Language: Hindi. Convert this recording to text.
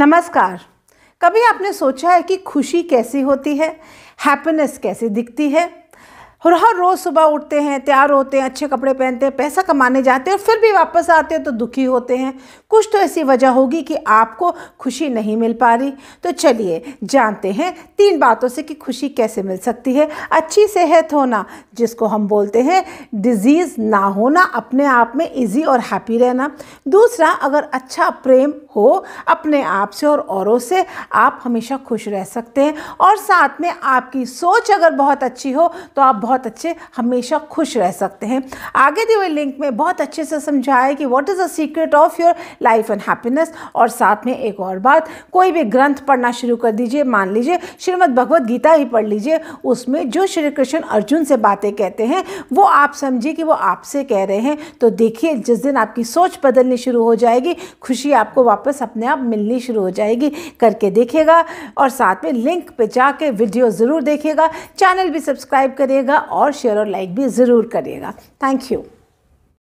नमस्कार कभी आपने सोचा है कि खुशी कैसी होती है हैप्पीनेस कैसे दिखती है और हर रोज़ सुबह उठते हैं तैयार होते हैं अच्छे कपड़े पहनते हैं पैसा कमाने जाते हैं और फिर भी वापस आते हैं तो दुखी होते हैं कुछ तो ऐसी वजह होगी कि आपको खुशी नहीं मिल पा रही तो चलिए जानते हैं तीन बातों से कि खुशी कैसे मिल सकती है अच्छी सेहत होना जिसको हम बोलते हैं डिज़ीज़ ना होना अपने आप में ईजी और हैप्पी रहना दूसरा अगर अच्छा प्रेम हो अपने आप से और औरों से आप हमेशा खुश रह सकते हैं और साथ में आपकी सोच अगर बहुत अच्छी हो तो आप बहुत अच्छे हमेशा खुश रह सकते हैं आगे दिए हुए लिंक में बहुत अच्छे से समझाया कि what is the secret of your life and happiness और साथ में एक और बात कोई भी ग्रंथ पढ़ना शुरू कर दीजिए मान लीजिए श्रीमद भगवद गीता ही पढ़ लीजिए उसमें जो श्री कृष्ण अर्जुन से बातें कहते हैं वो आप समझिए कि वो आपसे कह रहे हैं तो देखिए जिस दिन आपकी सोच बदलनी शुरू हो जाएगी खुशी आपको वापस अपने आप मिलनी शुरू हो जाएगी करके देखेगा और साथ में लिंक पे जाके वीडियो ज़रूर देखेगा चैनल भी सब्सक्राइब करेगा करिएगा और शेयर और लाइक भी ज़रूर करिएगा थैंक यू